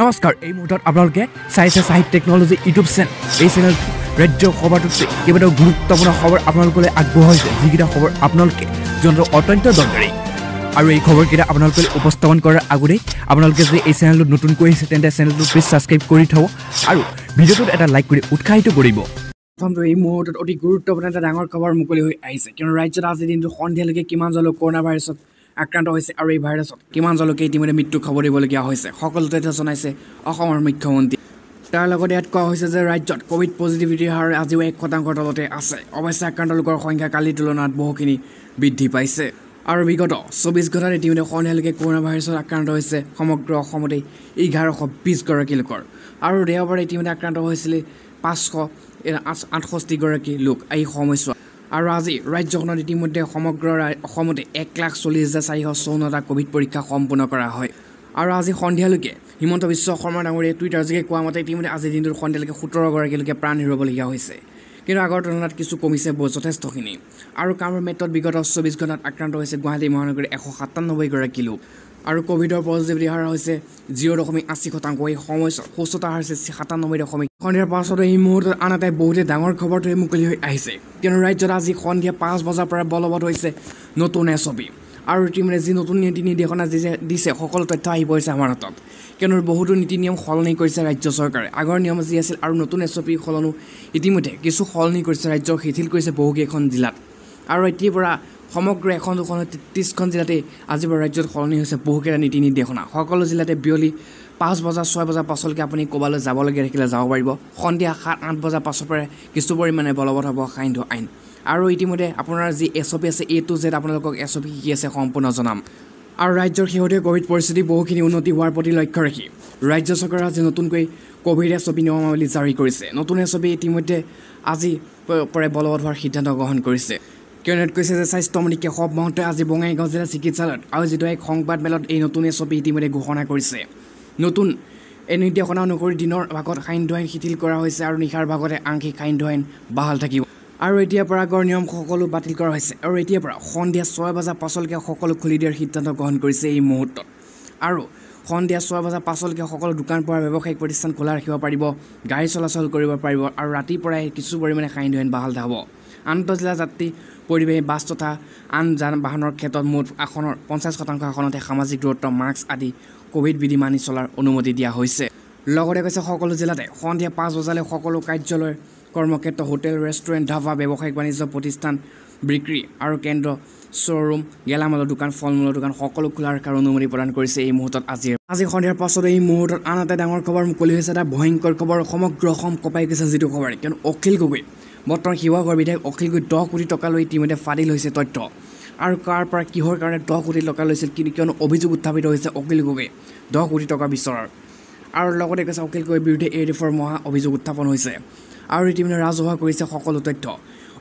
নমস্কাৰ এই মুহূৰ্তত আপোনালোকে চাইছে চাহিদ টেকনলজি ইউটিউব চেনেল এই চেনেল ৰাজ্য সভাটোতে কেইবাটাও গুৰুত্বপূৰ্ণ খবৰ আপোনালোকলৈ আগবঢ়াইছে যিকেইটা খবৰ আপোনালোকে জনাটো অত্যন্ত দৰকাৰী আৰু এই খবৰকেইটা আপোনালোকলৈ উপস্থাপন কৰাৰ আগতেই আপোনালোকে যদি এই চেনেলটোত নতুনকৈ আহিছে তেন্তে চেনেলটো প্লিজ ছাবস্ক্ৰাইব কৰি থওঁ আৰু ভিডিঅ'টোত এটা লাইক কৰি উৎসাহিত কৰিব প্ৰথমটো এই মুহূৰ্তত অতি গুৰুত্বপূৰ্ণ এটা ডাঙৰ খবৰ মুকলি হৈ আহিছে কিয়নো ৰাজ্যত আজি দিনটো সন্ধিয়ালৈকে কিমানজন লোক কৰোণা ভাইৰাছত আক্ৰান্ত হৈছে আৰু এই ভাইৰাছত কিমানজন লোকে ইতিমধ্যে মৃত্যু খবৰ দিবলগীয়া হৈছে সকলোতে জনাইছে অসমৰ মুখ্যমন্ত্ৰী তাৰ লগতে ইয়াত কোৱা হৈছে যে ৰাজ্যত কভিড পজিটিভিটিৰ হাৰ আজিও এক শতাংশৰ তলতে আছে অৱশ্যে আক্ৰান্ত লোকৰ সংখ্যা কালিৰ তুলনাত বহুখিনি বৃদ্ধি পাইছে আৰু বিগত চৌবিছ ঘণ্টাত ইতিমধ্যে সন্ধিয়ালৈকে কৰোণা ভাইৰাছত আক্ৰান্ত হৈছে সমগ্ৰ অসমতেই এঘাৰশ বিছগৰাকী লোকৰ আৰু দেওবাৰে ইতিমধ্যে আক্ৰান্ত হৈছিলে পাঁচশ আঠষষ্ঠিগৰাকী লোক এই সময়ছোৱাত আৰু আজি ৰাজ্যখনত ইতিমধ্যে সমগ্ৰ অসমতে এক লাখ চল্লিছ হাজাৰ চাৰিশ চৌৱন্নটা ক'ভিড পৰীক্ষা সম্পূৰ্ণ কৰা হয় আৰু আজি সন্ধিয়ালৈকে হিমন্ত বিশ্ব শৰ্মা ডাঙৰীয়াই টুইটাৰযোগে কোৱা মতে ইতিমধ্যে আজি দিনটোৰ সন্ধিয়ালৈকে সোতৰগৰাকী লোকে প্ৰাণ হেৰুৱাবলগীয়া হৈছে কিন্তু আগৰ তুলনাত কিছু কমিছে বৰ যথেষ্টখিনি আৰু কামৰূপ মেট্ৰত বিগত চৌবিছ ঘণ্টাত আক্ৰান্ত হৈছে গুৱাহাটী মহানগৰীৰ এশ সাতান্নব্বৈগৰাকী লোক আৰু ক'ভিডৰ পজিটিভিটি হাৰ হৈছে জিৰ' দশমিক আশী শতাংশ এই সময় সুস্থতা হাৰ হৈছে সাতানব্বৈ দশমিক সন্ধিয়াৰ পাছতে এই মুহূৰ্তত আন এটাই বহুতে ডাঙৰ খবৰটোৱে মুকলি হৈ আহিছে কিয়নো ৰাজ্যত আজি সন্ধিয়া পাঁচ বজাৰ পৰা বলবৎ হৈছে নতুন এছ অবি আৰু ইতিমধ্যে যি নতুন নীতি নিৰ্দেশনা যি দিছে সকলো তথ্য আহি পৰিছে আমাৰ হাতত কিয়নো বহুতো নীতি নিয়ম সলনি কৰিছে ৰাজ্য চৰকাৰে আগৰ নিয়ম যি আছিল আৰু নতুন এছ অবি সলনো ইতিমধ্যে কিছু সলনি কৰিছে ৰাজ্য শিথিল কৰিছে বহুকেইখন জিলাত আৰু এতিয়াৰ পৰা সমগ্ৰ এখন দুখন ত্ৰিছখন জিলাতেই আজিৰ পৰা ৰাজ্যত সলনি হৈছে বহুকেইটা নীতি নিৰ্দেশনা সকলো জিলাতে বিয়লি পাঁচ বজাৰ ছয় বজাৰ পাছলৈকে আপুনি ক'ৰবালৈ যাবলগীয়া ৰাখিলে যাব পাৰিব সন্ধিয়া সাত আঠ বজাৰ পাছৰ পৰা কিছু পৰিমাণে বলবৎ হ'ব সান্ধ্য আইন আৰু ইতিমধ্যে আপোনাৰ যি এছ অ' পি আছে এ টু জেড আপোনালোকক এছ অ' পি শিকি আছে সম্পূৰ্ণ জনাম আৰু ৰাজ্যৰ শেহতীয়া ক'ভিড পৰিস্থিতি বহুখিনি উন্নতি হোৱাৰ প্ৰতি লক্ষ্য ৰাখি ৰাজ্য চৰকাৰে আজি নতুনকৈ ক'ভিড এছ অ' পি নিয়মাৱলী জাৰি কৰিছে নতুন এছ অ' পি ইতিমধ্যে আজি পৰাই বলবৎ হোৱাৰ সিদ্ধান্ত গ্ৰহণ কৰিছে কিয়নো হেড কৈছে যে স্বাস্থ্যমন্ত্ৰী কেশৱ মহন্তই আজি বঙাইগাঁও জিলা চিকিৎসালয়ত আয়োজিত যিটো এক সংবাদমেলত এই নতুন এছ ছবি ইতিমধ্যে ঘোষণা কৰিছে নতুন এই নিৰ্দেশনা অনুসৰি দিনৰ ভাগত সান্ধ্য আইন শিথিল কৰা হৈছে আৰু নিশাৰ ভাগতে আংশিক সান্ধ্য আইন বাহাল থাকিব আৰু এতিয়াৰ পৰা আগৰ নিয়ম সকলো বাতিল কৰা হৈছে আৰু এতিয়াৰ পৰা সন্ধিয়া ছয় বজাৰ পাছলৈকে সকলো খুলি দিয়াৰ সিদ্ধান্ত গ্ৰহণ কৰিছে এই মুহূৰ্তত আৰু সন্ধিয়া ছয় বজাৰ পাছলৈকে সকলো দোকান পোহাৰ ব্যৱসায়িক প্ৰতিষ্ঠান খোলা ৰাখিব পাৰিব গাড়ী চলাচল কৰিব পাৰিব আৰু ৰাতিৰ পৰাই কিছু পৰিমাণে সান্ধ্য আইন বাহাল হ'ব আন্তঃজিলা যাত্ৰী পৰিৱেশ বাছ তথা আন যান বাহনৰ ক্ষেত্ৰত মুঠ আসনৰ পঞ্চাছ শতাংশ আসনতে সামাজিক দূৰত্ব মাস্ক আদি কভিড বিধি মানি চলাৰ অনুমতি দিয়া হৈছে লগতে কৈছে সকলো জিলাতে সন্ধিয়া পাঁচ বজালৈ সকলো কাৰ্যালয় কৰ্মক্ষেত্ৰ হোটেল ৰেষ্টুৰেণ্ট ধাবা ব্যৱসায়িক বাণিজ্য প্ৰতিষ্ঠান বিক্ৰী আৰু কেন্দ্ৰ শ্ব'ৰুম গেলামালৰ দোকান ফল মূলৰ দোকান সকলো খোলা ৰখাৰ অনুমতি প্ৰদান কৰিছে এই মুহূৰ্তত আজি আজি সন্ধিয়াৰ পাছত এই মুহূৰ্তত আন এটা ডাঙৰ খবৰ মুকলি হৈছে এটা ভয়ংকৰ খবৰ সমগ্ৰ অসম কপাই গৈছে যিটো খবৰ কিয়নো অখিল গগৈ বৰ্তমান শিৱসাগৰ বিধায়ক অখিল গগৈ দহ কোটি টকা লৈ ইতিমধ্যে ফাদিল হৈছে তথ্য আৰু কাৰ পৰা কিহৰ কাৰণে দহ কোটি টকা লৈছিল কিন্তু কিয়নো অভিযোগ উত্থাপিত হৈছে অখিল গগৈ দহ কোটি টকা বিচৰাৰ আৰু লগতে কৈছে অখিল গগৈৰ বিৰুদ্ধে এ ডিফৰ মহা অভিযোগ উত্থাপন হৈছে আৰু ইতিমধ্যে ৰাজহুৱা কৰিছে সকলো তথ্য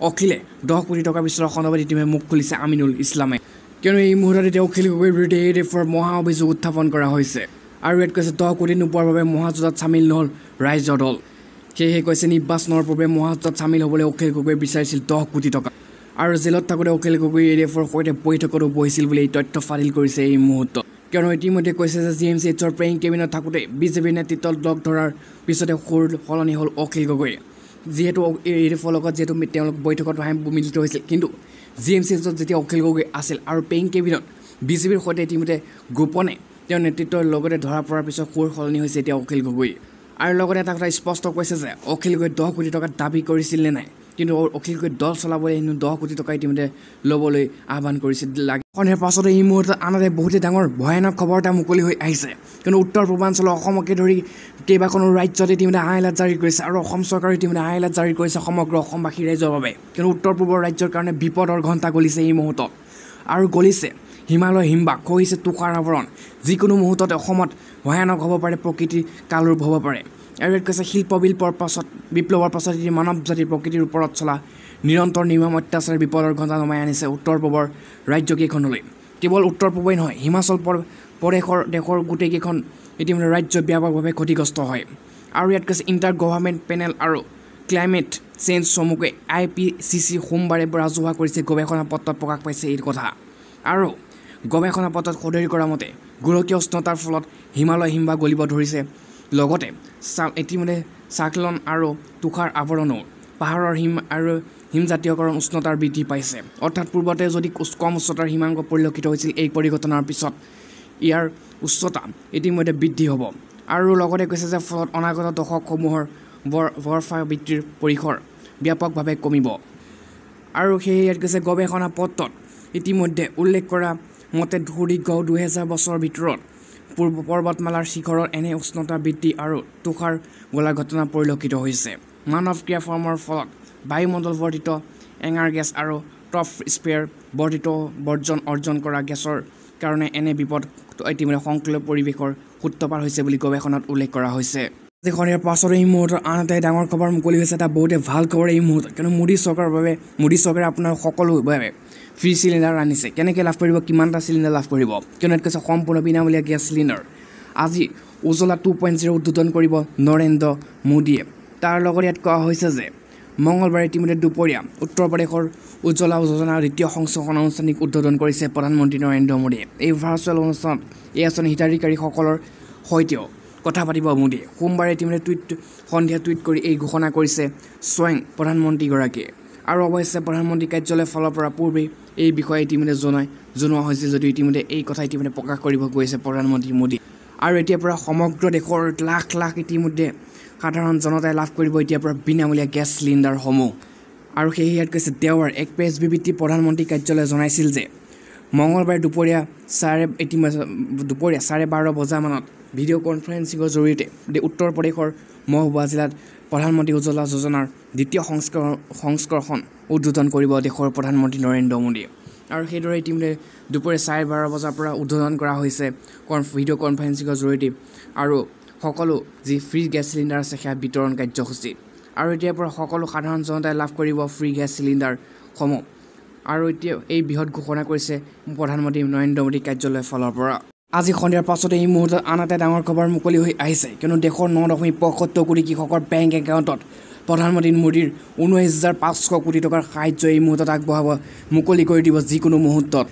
অখিলে দহ কোটি টকা বিচৰা সন্দৰ্ভত ইতিমধ্যে মুখ খুলিছে আমিনুল ইছলামে কিয়নো এই মুহূৰ্তত এতিয়া অখিল গগৈৰ বিৰুদ্ধে এ ডিফৰ মহা অভিযোগ উত্থাপন কৰা হৈছে আৰু ইয়াত কৈছে দহ কোটি নোপোৱাৰ বাবে মহাযুঁজত চামিল নহ'ল ৰাইজৰ দল সেয়েহে কৈছে নিৰ্বাচনৰ পূৰ্বে মহাৰাষ্ট্ৰত চামিল হ'বলৈ অখিল গগৈ বিচাৰিছিল দহ কোটি টকা আৰু জেলত থাকোঁতে অখিল গগৈ এ ডি এফৰ সৈতে বৈঠকতো বহিছিল বুলি এই তথ্য ফাদিল কৰিছে এই মুহূৰ্তত কিয়নো ইতিমধ্যে কৈছে যে জি এম চি এইচৰ প্ৰেইং কেবিনত থাকোঁতে বিজেপিৰ নেতৃত্বত লগ ধৰাৰ পিছতে সুৰ সলনি হ'ল অখিল গগৈ যিহেতু এ ডি এফৰ লগত যিহেতু তেওঁলোক বৈঠকত মিলিত হৈছিল কিন্তু জি এম চি এইচত যেতিয়া অখিল গগৈ আছিল আৰু পেয়িং কেবিনত বিজেপিৰ সৈতে ইতিমধ্যে গোপনে তেওঁৰ নেতৃত্বৰ লগতে ধৰা পৰাৰ পিছত সুৰ সলনি হৈছে এতিয়া অখিল গগৈ আৰু লগতে এটা কথা স্পষ্ট কৈছে যে অখিল গৈ দহ কোটি টকা দাবী কৰিছিল নে নাই কিন্তু অখিল গৈ দল চলাবলৈ হেনো দহ কোটি টকা ইতিমধ্যে ল'বলৈ আহ্বান কৰিছিল লাগে সন্ধিয়াৰ পাছতে এই মুহূৰ্তত আনহাতে এটা বহুতে ডাঙৰ ভয়ানক খবৰ এটা মুকলি হৈ আহিছে কিন্তু উত্তৰ পূৰ্বাঞ্চলৰ অসমকে ধৰি কেইবাখনো ৰাজ্যত ইতিমধ্যে আই এলাৰ্ট জাৰি কৰিছে আৰু অসম চৰকাৰে ইতিমধ্যে আই এলাৰ্ট জাৰি কৰিছে সমগ্ৰ অসমবাসী ৰাইজৰ বাবে কিন্তু উত্তৰ পূবৰ ৰাজ্যৰ কাৰণে বিপদৰ ঘণ্টা গলিছে এই মুহূৰ্তত আৰু গলিছে হিমালয় হিমবাহ খহিছে তুষাৰ আৱৰণ যিকোনো মুহূৰ্ততে অসমত ভয়ানক হ'ব পাৰে প্ৰকৃতিৰ কালৰূপ হ'ব পাৰে আৰু ইয়াত কৈছে শিল্প বিল্পৰ পাছত বিপ্লৱৰ পাছত এতিয়া মানৱ জাতিৰ প্ৰকৃতিৰ ওপৰত চলা নিৰন্তৰ নিৰ্মম অত্যাচাৰ বিপদৰ ঘণ্টা নমাই আনিছে উত্তৰ পূবৰ ৰাজ্যকেইখনলৈ কেৱল উত্তৰ পূবেই নহয় হিমাচল প্ৰদেশৰ দেশৰ গোটেইকেইখন ইতিমধ্যে ৰাজ্য ব্যাপকভাৱে ক্ষতিগ্ৰস্ত হয় আৰু ইয়াত কৈছে ইণ্টাৰ গভাৰ্মেণ্ট পেনেল আৰু ক্লাইমেট চেঞ্জ চমুকৈ আই পি চি চি সোমবাৰে ৰাজহুৱা কৰিছে গৱেষণা পত্ৰত প্ৰকাশ পাইছে এই কথা আৰু গৱেষণা পত্ৰত সদৰি কৰা মতে গোলকীয় উষ্ণতাৰ ফলত হিমালয় হিমবাহ গলিব ধৰিছে লগতে চা ইতিমধ্যে চাকলন আৰু তুষাৰ আৱৰণো পাহাৰৰ হিম আৰু হিমজাতীয়কৰণ উষ্ণতাৰ বৃদ্ধি পাইছে অৰ্থাৎ পূৰ্বতে যদি কম উচ্চতাৰ হিমাংগ পৰিলক্ষিত হৈছিল এই পৰিঘটনাৰ পিছত ইয়াৰ উচ্চতা ইতিমধ্যে বৃদ্ধি হ'ব আৰু লগতে কৈছে যে ফলত অনাগত দশকসমূহৰ বৰ বৰফা বৃত্তিৰ পৰিসৰ ব্যাপকভাৱে কমিব আৰু সেয়ে ইয়াত কৈছে গৱেষণা পত্ৰত ইতিমধ্যে উল্লেখ কৰা মতে ঘূৰিগ দুহেজাৰ বছৰৰ ভিতৰত পূৰ্ব পৰ্বতমালাৰ শিখৰৰ এনে উষ্ণতা বৃদ্ধি আৰু তুষাৰ গোলা ঘটনা পৰিলক্ষিত হৈছে মানৱ ক্ৰিয়াফৰ্মৰ ফলত বায়ুমণ্ডল বৰ্ধিত এঙাৰ গেছ আৰু টফ স্পেয়াৰ বৰ্ধিত বৰ্জন অৰ্জন কৰা গেছৰ কাৰণে এনে বিপদ ইতিমধ্যে সংকুল পৰিৱেশৰ সূত্ৰপাত হৈছে বুলি গৱেষণাত উল্লেখ কৰা হৈছে যিখন ইয়াৰ পাছত এই মুহূৰ্তত আন এটাই ডাঙৰ খবৰ মুকলি হৈছে এটা বহুতে ভাল খবৰ এই মুহূৰ্তত কিয়নো মোদী চৰকাৰৰ বাবে মোদী চৰকাৰে আপোনাৰ সকলো বাবে ফ্ৰী চিলিণ্ডাৰ আনিছে কেনেকৈ লাভ কৰিব কিমানটা চিলিণ্ডাৰ লাভ কৰিব কিয়নো ইয়াত কৈছে সম্পূৰ্ণ বিনামূলীয়া গেছ চিলিণ্ডাৰ আজি উজ্বলা টু পইণ্ট জিৰ' উদ্বোধন কৰিব নৰেন্দ্ৰ মোদীয়ে তাৰ লগত ইয়াত কোৱা হৈছে যে মঙলবাৰে ইতিমধ্যে দুপৰীয়া উত্তৰ প্ৰদেশৰ উজ্বলা যোজনাৰ দ্বিতীয় সংস্থাপন আনুষ্ঠানিক উদ্বোধন কৰিছে প্ৰধানমন্ত্ৰী নৰেন্দ্ৰ মোদীয়ে এই ভাৰ্চুৱেল অনুষ্ঠানত এই আঁচনি হিতাধিকাৰীসকলৰ সৈতেও কথা পাতিব মোদীয়ে সোমবাৰে ইতিমধ্যে টুইট সন্ধিয়া টুইট কৰি এই ঘোষণা কৰিছে স্বয়ং প্ৰধানমন্ত্ৰীগৰাকীয়ে আৰু অৱশ্যে প্ৰধানমন্ত্ৰী কাৰ্যালয়ৰ ফালৰ পৰা পূৰ্বেই এই বিষয়ে ইতিমধ্যে জনাই জনোৱা হৈছে যদিও ইতিমধ্যে এই কথা ইতিমধ্যে প্ৰকাশ কৰিব গৈছে প্ৰধানমন্ত্ৰী মোদী আৰু এতিয়াৰ পৰা সমগ্ৰ দেশৰ লাখ লাখ ইতিমধ্যে সাধাৰণ জনতাই লাভ কৰিব এতিয়াৰ পৰা বিনামূলীয়া গেছ চিলিণ্ডাৰসমূহ আৰু সেয়ে ইয়াত কৈছে তেওঁৰ এক প্ৰেছ বিবৃতি প্ৰধানমন্ত্ৰী কাৰ্যালয়ে জনাইছিল যে মঙলবাৰে দুপৰীয়া চাৰে ইতিমধ্যে দুপৰীয়া চাৰে বাৰ বজামানত ভিডিঅ' কনফাৰেন্সিঙৰ জৰিয়তে উত্তৰ প্ৰদেশৰ মহবুবা জিলাত প্ৰধানমন্ত্ৰী উজ্বলা যোজনাৰ দ্বিতীয় সংস্কৰণ উদ্বোধন কৰিব দেশৰ প্ৰধানমন্ত্ৰী নৰেন্দ্ৰ মোদীয়ে আৰু সেইদৰে ইতিমধ্যে দুপৰীয়া চাৰে বাৰ বজাৰ পৰা উদ্বোধন কৰা হৈছে ভিডিঅ' কনফাৰেন্সিঙৰ জৰিয়তে আৰু সকলো যি ফ্ৰী গেছ চিলিণ্ডাৰ আছে সেয়া বিতৰণ কাৰ্যসূচী আৰু এতিয়াৰ পৰা সকলো সাধাৰণ জনতাই লাভ কৰিব ফ্ৰী গেছ চিলিণ্ডাৰসমূহ আৰু এতিয়া এই বৃহৎ ঘোষণা কৰিছে প্ৰধানমন্ত্ৰী নৰেন্দ্ৰ মোদী কাৰ্যালয়ৰ ফালৰ পৰা আজি সন্ধিয়াৰ পাছতে এই মুহূৰ্তত আন এটা ডাঙৰ খবৰ মুকলি হৈ আহিছে কিয়নো দেশৰ ন দশমিক পঁয়সত্তৰ কোটি কৃষকৰ বেংক একাউণ্টত প্ৰধানমন্ত্ৰী মোদীৰ ঊনৈছ হাজাৰ পাঁচশ কোটি টকাৰ সাহায্য এই মুহূৰ্তত আগবঢ়াব মুকলি কৰি দিব যিকোনো মুহূৰ্তত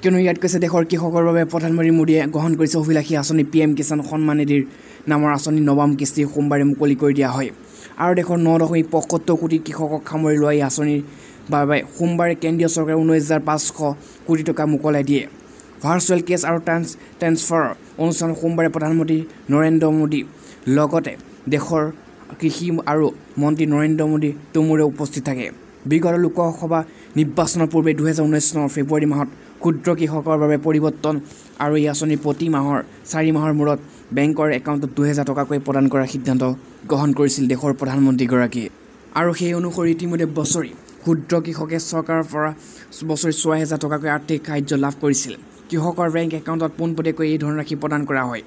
কিয়নো ইয়াত কৈছে দেশৰ কৃষকৰ বাবে প্ৰধানমন্ত্ৰী মোদীয়ে গ্ৰহণ কৰিছে অভিলাষী আঁচনি পি এম কিষাণ সন্মান নিধিৰ নামৰ আঁচনি নৱম কিস্তি সোমবাৰে মুকলি কৰি দিয়া হয় আৰু দেশৰ ন দশমিক পঁয়সত্তৰ কোটি কৃষকক সামৰি লোৱা এই আঁচনিৰ বাবে সোমবাৰে কেন্দ্ৰীয় চৰকাৰে ঊনৈছ হাজাৰ পাঁচশ কোটি টকা মোকলাই দিয়ে ভাৰ্চুৱেল কেছ আৰু ট্ৰান্স ট্ৰেন্সফাৰৰ অনুষ্ঠান সোমবাৰে প্ৰধানমন্ত্ৰী নৰেন্দ্ৰ মোদী লগতে দেশৰ কৃষি আৰু মন্ত্ৰী নৰেন্দ্ৰ মোদী তুমুৰে উপস্থিত থাকে বিগত লোকসভা নিৰ্বাচনৰ পূৰ্বে দুহেজাৰ ঊনৈছ চনৰ ফেব্ৰুৱাৰী মাহত ক্ষুদ্ৰ কৃষকৰ বাবে পৰিৱৰ্তন আৰু এই আঁচনি প্ৰতি মাহৰ চাৰি মাহৰ মূৰত বেংকৰ একাউণ্টত দুহেজাৰ টকাকৈ প্ৰদান কৰাৰ সিদ্ধান্ত গ্ৰহণ কৰিছিল দেশৰ প্ৰধানমন্ত্ৰীগৰাকীয়ে আৰু সেই অনুসৰি ইতিমধ্যে বছৰি ক্ষুদ্ৰ কৃষকে চৰকাৰৰ পৰা বছৰি ছয় হেজাৰ টকাকৈ আৰ্থিক সাহাৰ্য লাভ কৰিছিল কৃষকৰ বেংক একাউণ্টত পোনপটীয়াকৈ এই ধনৰাশি প্ৰদান কৰা হয়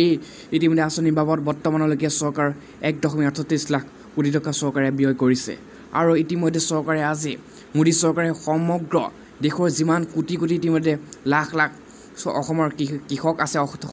এই ইতিমধ্যে আঁচনিৰ বাবদ বৰ্তমানলৈকে চৰকাৰ এক দশমিক আঠত্ৰিছ লাখ কোটি টকা চৰকাৰে ব্যয় কৰিছে আৰু ইতিমধ্যে চৰকাৰে আজি মোদী চৰকাৰে সমগ্ৰ দেশৰ যিমান কোটি কোটি ইতিমধ্যে লাখ লাখ অসমৰ কৃষক আছে